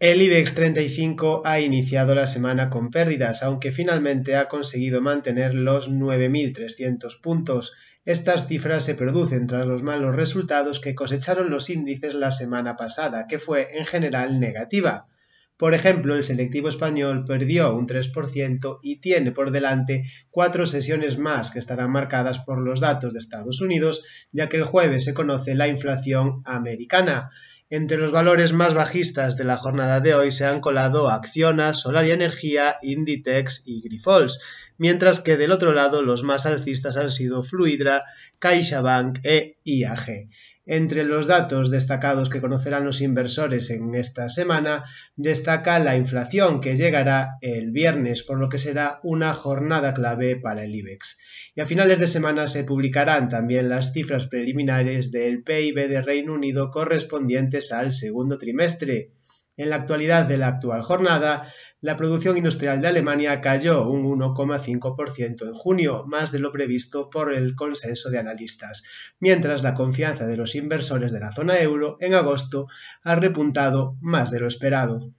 El IBEX 35 ha iniciado la semana con pérdidas, aunque finalmente ha conseguido mantener los 9.300 puntos. Estas cifras se producen tras los malos resultados que cosecharon los índices la semana pasada, que fue en general negativa. Por ejemplo, el selectivo español perdió un 3% y tiene por delante cuatro sesiones más que estarán marcadas por los datos de Estados Unidos, ya que el jueves se conoce la inflación americana. Entre los valores más bajistas de la jornada de hoy se han colado Acciona, Solar y Energía, Inditex y Grifols, mientras que del otro lado los más alcistas han sido Fluidra, CaixaBank e IAG. Entre los datos destacados que conocerán los inversores en esta semana, destaca la inflación que llegará el viernes, por lo que será una jornada clave para el IBEX. Y a finales de semana se publicarán también las cifras preliminares del PIB de Reino Unido correspondientes al segundo trimestre. En la actualidad de la actual jornada, la producción industrial de Alemania cayó un 1,5% en junio, más de lo previsto por el consenso de analistas, mientras la confianza de los inversores de la zona euro en agosto ha repuntado más de lo esperado.